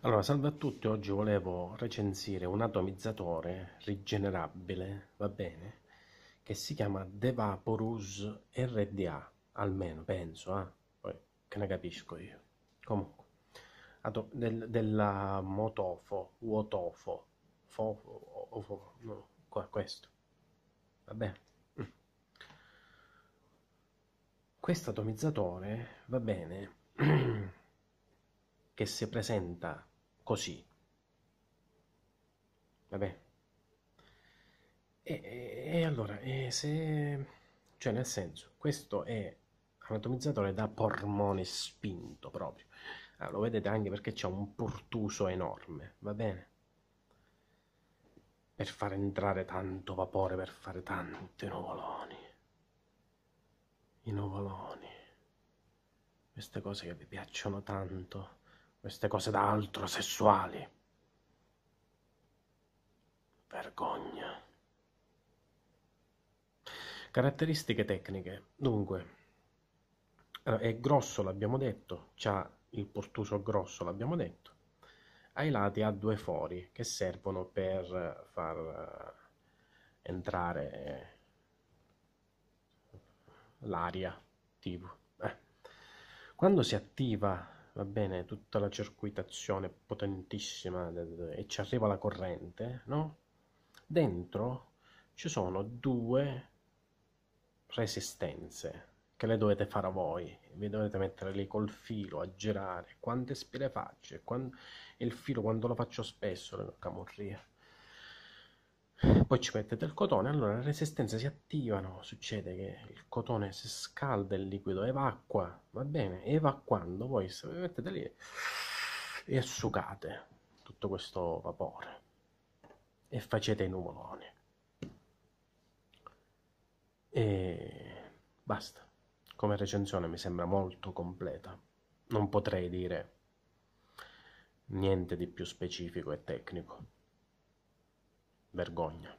Allora, salve a tutti, oggi volevo recensire un atomizzatore rigenerabile, va bene, che si chiama Devaporus RDA, almeno penso, eh? poi che ne capisco io. Comunque, del, della Motofo, Wotofo, Fofo, ofo, no, questo, va bene. Mm. Questo atomizzatore, va bene, che si presenta così. Vabbè. E, e, e allora, e se... Cioè, nel senso, questo è anatomizzatore da pormone spinto proprio. Ah, lo vedete anche perché c'è un portuso enorme, va bene? Per far entrare tanto vapore, per fare tanti nuvoloni. I nuvoloni. Queste cose che vi piacciono tanto queste cose da altro sessuali. Vergogna. Caratteristiche tecniche. Dunque, è grosso, l'abbiamo detto, ha il portuso grosso, l'abbiamo detto. Ai lati ha due fori che servono per far eh, entrare eh, l'aria, tipo. Eh. Quando si attiva va bene, tutta la circuitazione potentissima e ci arriva la corrente, no? Dentro ci sono due resistenze che le dovete fare voi, vi dovete mettere lì col filo a girare, quante spire faccio, quando... il filo quando lo faccio spesso le camorrie poi ci mettete del cotone, allora le resistenze si attivano, succede che il cotone si scalda, il liquido evacua, va bene, evacuando voi se mettete lì e asciugate tutto questo vapore e facete i nuvoloni. E basta, come recensione mi sembra molto completa, non potrei dire niente di più specifico e tecnico vergogna.